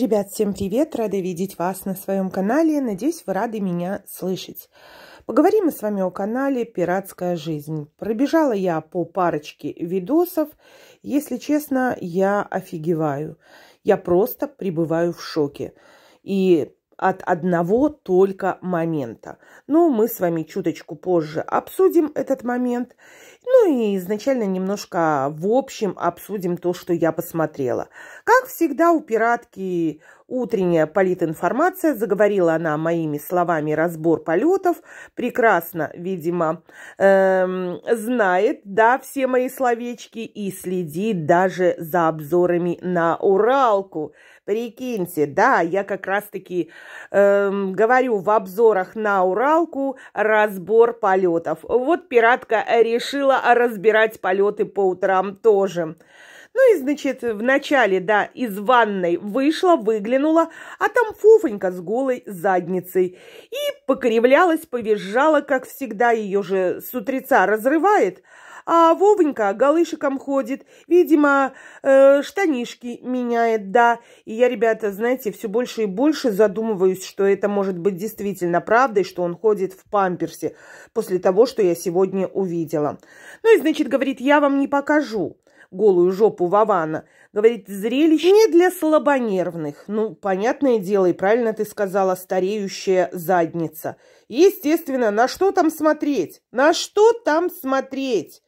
Ребят, всем привет! Рада видеть вас на своем канале. Надеюсь, вы рады меня слышать. Поговорим мы с вами о канале «Пиратская жизнь». Пробежала я по парочке видосов. Если честно, я офигеваю. Я просто пребываю в шоке. И от одного только момента. Но мы с вами чуточку позже обсудим этот момент. Ну и изначально немножко в общем обсудим то, что я посмотрела. Как всегда у пиратки Утренняя политинформация, заговорила она моими словами разбор полетов, прекрасно, видимо, эм, знает, да, все мои словечки и следит даже за обзорами на Уралку. Прикиньте, да, я как раз-таки эм, говорю в обзорах на Уралку разбор полетов. Вот пиратка решила разбирать полеты по утрам тоже. Ну и, значит, в начале да, из ванной вышла, выглянула, а там фуфонька с голой задницей. И покривлялась, повизжала, как всегда, ее же с утреца разрывает. А Вовонька голышиком ходит, видимо, э, штанишки меняет, да. И я, ребята, знаете, все больше и больше задумываюсь, что это может быть действительно правдой, что он ходит в памперсе после того, что я сегодня увидела. Ну и, значит, говорит, я вам не покажу голую жопу Вавана. Говорит, зрелище не для слабонервных. Ну, понятное дело, и правильно ты сказала, стареющая задница. Естественно, на что там смотреть? На что там смотреть?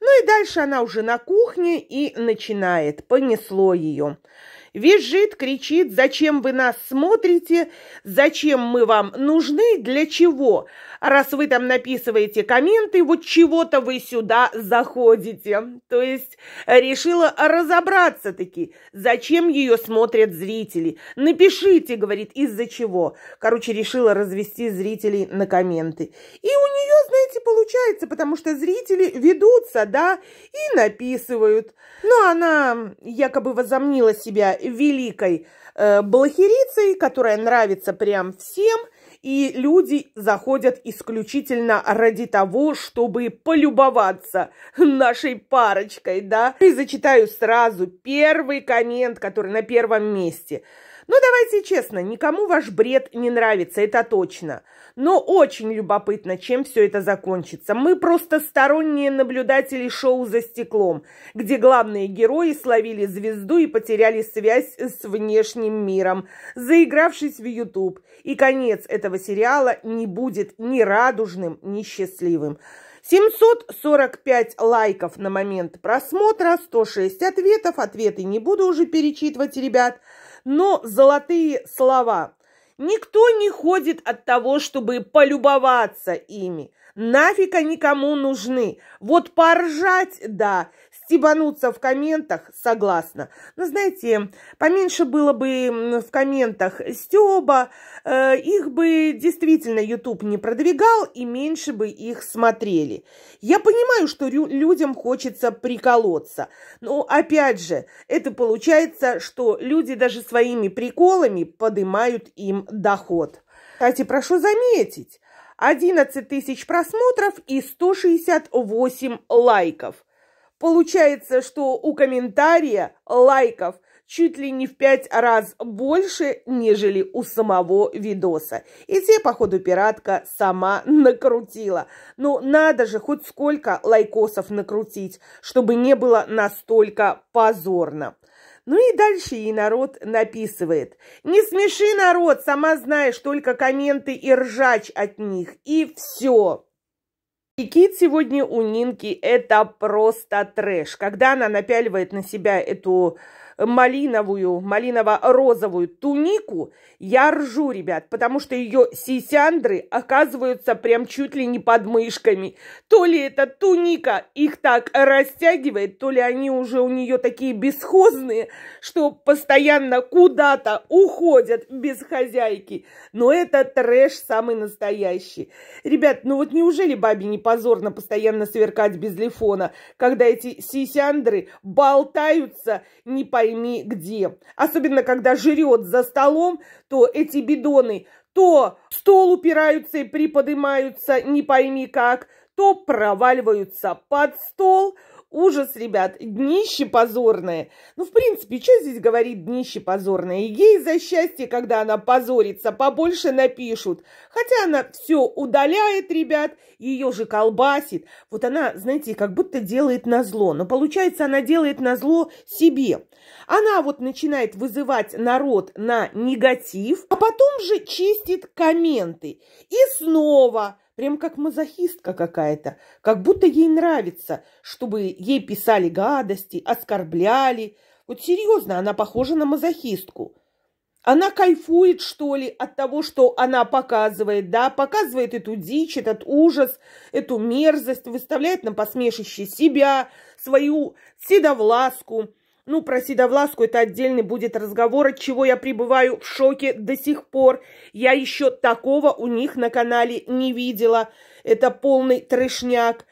Ну и дальше она уже на кухне и начинает. Понесло ее. Визжит, кричит, зачем вы нас смотрите, зачем мы вам нужны, для чего раз вы там написываете комменты, вот чего-то вы сюда заходите. То есть решила разобраться таки, зачем ее смотрят зрители. Напишите, говорит, из-за чего. Короче, решила развести зрителей на комменты. И у нее, знаете, получается, потому что зрители ведутся, да, и написывают. Но ну, она якобы возомнила себя великой э, блохерицей, которая нравится прям всем – и люди заходят исключительно ради того, чтобы полюбоваться нашей парочкой, да? И зачитаю сразу первый коммент, который на первом месте – ну, давайте честно, никому ваш бред не нравится, это точно. Но очень любопытно, чем все это закончится. Мы просто сторонние наблюдатели шоу «За стеклом», где главные герои словили звезду и потеряли связь с внешним миром, заигравшись в YouTube. И конец этого сериала не будет ни радужным, ни счастливым. 745 лайков на момент просмотра, 106 ответов. Ответы не буду уже перечитывать, ребят но золотые слова. Никто не ходит от того, чтобы полюбоваться ими. Нафиг они кому нужны? Вот поржать, да, стебануться в комментах, согласна. Но знаете, поменьше было бы в комментах стеба, э, их бы действительно YouTube не продвигал и меньше бы их смотрели. Я понимаю, что людям хочется приколоться, но опять же, это получается, что люди даже своими приколами поднимают им доход. Кстати, прошу заметить, 11 тысяч просмотров и 168 лайков – Получается, что у комментария лайков чуть ли не в пять раз больше, нежели у самого видоса. И те, походу, пиратка сама накрутила. Ну, надо же хоть сколько лайкосов накрутить, чтобы не было настолько позорно. Ну и дальше ей народ написывает. «Не смеши народ, сама знаешь, только комменты и ржач от них, и все». Прикид сегодня у Нинки – это просто трэш. Когда она напяливает на себя эту малиновую, малиново-розовую тунику, я ржу, ребят, потому что ее сисяндры оказываются прям чуть ли не под мышками. То ли эта туника их так растягивает, то ли они уже у нее такие бесхозные, что постоянно куда-то уходят без хозяйки. Но это трэш самый настоящий. Ребят, ну вот неужели бабе не позорно постоянно сверкать без лифона, когда эти сисяндры болтаются не по пойми где. Особенно, когда жрет за столом, то эти бидоны то стол упираются и приподнимаются, не пойми как, то проваливаются под стол. Ужас, ребят, днище позорное. Ну, в принципе, что здесь говорит днище позорное? И ей за счастье, когда она позорится, побольше напишут. Хотя она все удаляет, ребят, ее же колбасит. Вот она, знаете, как будто делает на зло. Но получается, она делает на зло себе. Она вот начинает вызывать народ на негатив, а потом же чистит комменты. И снова прям как мазохистка какая-то, как будто ей нравится, чтобы ей писали гадости, оскорбляли. Вот серьезно, она похожа на мазохистку. Она кайфует, что ли, от того, что она показывает, да, показывает эту дичь, этот ужас, эту мерзость, выставляет на посмешище себя, свою седовласку, ну, про Седовласку это отдельный будет разговор, от чего я пребываю в шоке до сих пор. Я еще такого у них на канале не видела. Это полный трешняк.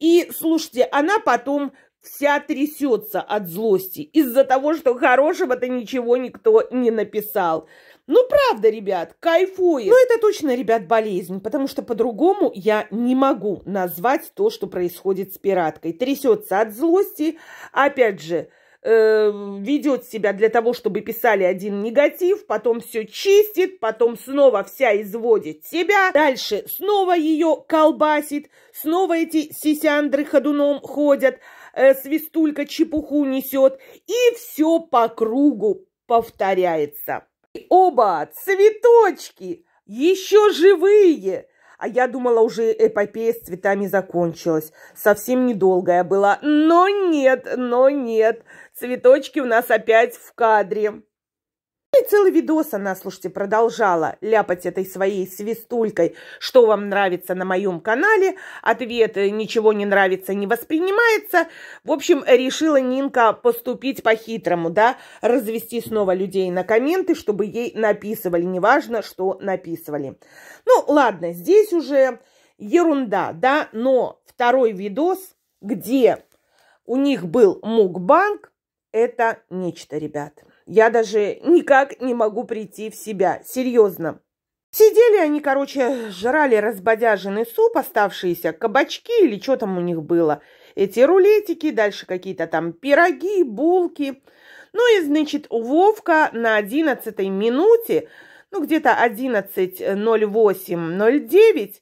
И, слушайте, она потом вся трясется от злости из-за того, что хорошего-то ничего никто не написал. Ну, правда, ребят, кайфует. Ну, это точно, ребят, болезнь, потому что по-другому я не могу назвать то, что происходит с пираткой. Трясется от злости, опять же, э, ведет себя для того, чтобы писали один негатив, потом все чистит, потом снова вся изводит себя, дальше снова ее колбасит, снова эти сисяндры ходуном ходят, э, свистулька чепуху несет, и все по кругу повторяется. Оба цветочки еще живые, а я думала, уже эпопея с цветами закончилась. Совсем недолгая была. Но нет, но нет. Цветочки у нас опять в кадре. Ну и целый видос она, слушайте, продолжала ляпать этой своей свистулькой, что вам нравится на моем канале, ответ э, «ничего не нравится» не воспринимается. В общем, решила Нинка поступить по-хитрому, да, развести снова людей на комменты, чтобы ей написывали, неважно, что написывали. Ну, ладно, здесь уже ерунда, да, но второй видос, где у них был мукбанк, это нечто, ребят. Я даже никак не могу прийти в себя, серьезно. Сидели они, короче, жрали разбодяженный суп, оставшиеся кабачки или что там у них было. Эти рулетики, дальше какие-то там пироги, булки. Ну и, значит, у Вовка на одиннадцатой минуте, ну где-то 11.08.09,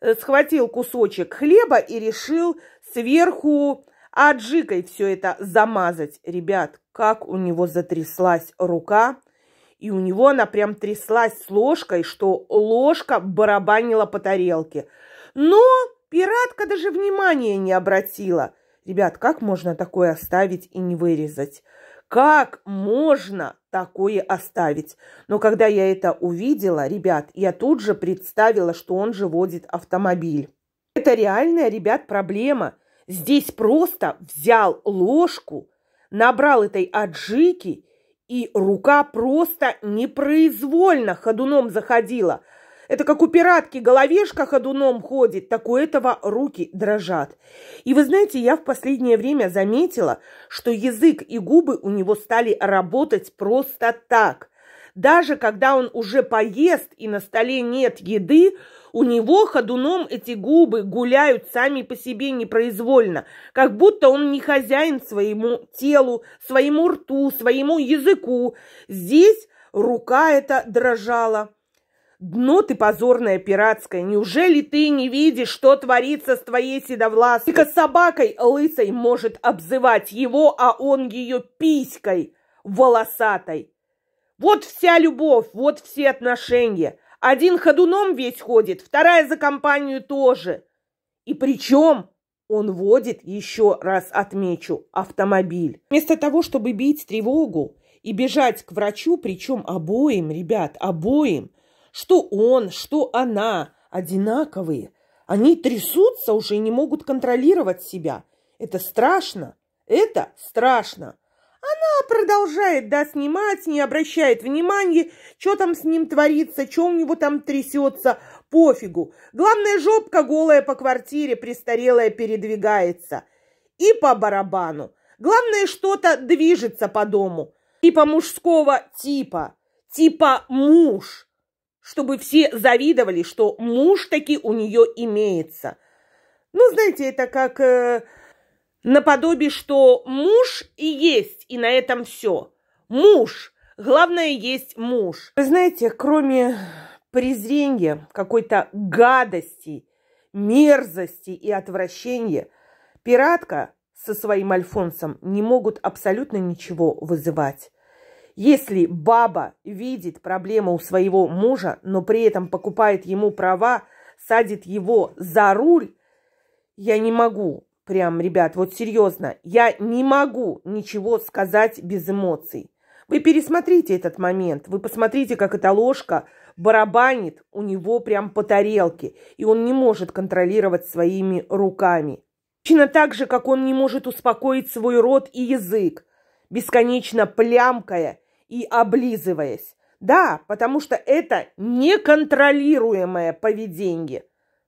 э, схватил кусочек хлеба и решил сверху аджикой все это замазать, ребят, как у него затряслась рука, и у него она прям тряслась с ложкой, что ложка барабанила по тарелке. Но пиратка даже внимания не обратила. Ребят, как можно такое оставить и не вырезать? Как можно такое оставить? Но когда я это увидела, ребят, я тут же представила, что он же водит автомобиль. Это реальная, ребят, проблема – Здесь просто взял ложку, набрал этой аджики, и рука просто непроизвольно ходуном заходила. Это как у пиратки головешка ходуном ходит, так у этого руки дрожат. И вы знаете, я в последнее время заметила, что язык и губы у него стали работать просто так – даже когда он уже поест и на столе нет еды, у него ходуном эти губы гуляют сами по себе непроизвольно, как будто он не хозяин своему телу, своему рту, своему языку. Здесь рука эта дрожала. Дно ты позорное пиратское. неужели ты не видишь, что творится с твоей седовлаской? Только собакой лысой может обзывать его, а он ее писькой волосатой. Вот вся любовь, вот все отношения. Один ходуном весь ходит, вторая за компанию тоже. И причем он водит, еще раз отмечу, автомобиль. Вместо того, чтобы бить тревогу и бежать к врачу, причем обоим, ребят, обоим, что он, что она, одинаковые, они трясутся уже и не могут контролировать себя. Это страшно, это страшно продолжает, да, снимать, не обращает внимания, что там с ним творится, что у него там трясется, пофигу. Главное, жопка голая по квартире, престарелая передвигается. И по барабану. Главное, что-то движется по дому. Типа мужского типа. Типа муж. Чтобы все завидовали, что муж таки у нее имеется. Ну, знаете, это как э, наподобие, что муж и есть, и на этом все. Муж. Главное есть муж. Вы знаете, кроме презрения, какой-то гадости, мерзости и отвращения, пиратка со своим Альфонсом не могут абсолютно ничего вызывать. Если баба видит проблему у своего мужа, но при этом покупает ему права, садит его за руль, я не могу прям, ребят, вот серьезно, я не могу ничего сказать без эмоций. Вы пересмотрите этот момент, вы посмотрите, как эта ложка барабанит у него прям по тарелке, и он не может контролировать своими руками. Точно так же, как он не может успокоить свой рот и язык, бесконечно плямкая и облизываясь. Да, потому что это неконтролируемое поведение.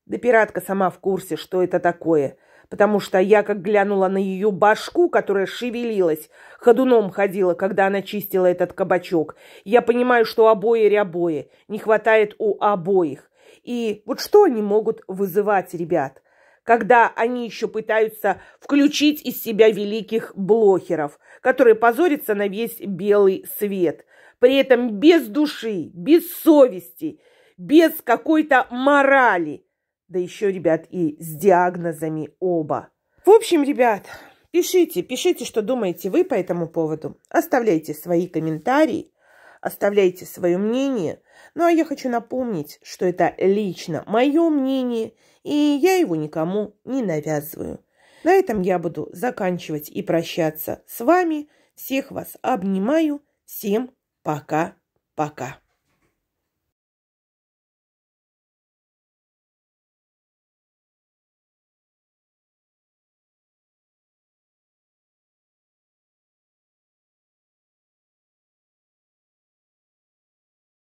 Да пиратка сама в курсе, что это такое – потому что я как глянула на ее башку, которая шевелилась, ходуном ходила, когда она чистила этот кабачок. Я понимаю, что обои рябои, не хватает у обоих. И вот что они могут вызывать ребят, когда они еще пытаются включить из себя великих блохеров, которые позорятся на весь белый свет, при этом без души, без совести, без какой-то морали – да еще, ребят, и с диагнозами оба. В общем, ребят, пишите, пишите, что думаете вы по этому поводу. Оставляйте свои комментарии, оставляйте свое мнение. Ну, а я хочу напомнить, что это лично мое мнение, и я его никому не навязываю. На этом я буду заканчивать и прощаться с вами. Всех вас обнимаю. Всем пока-пока.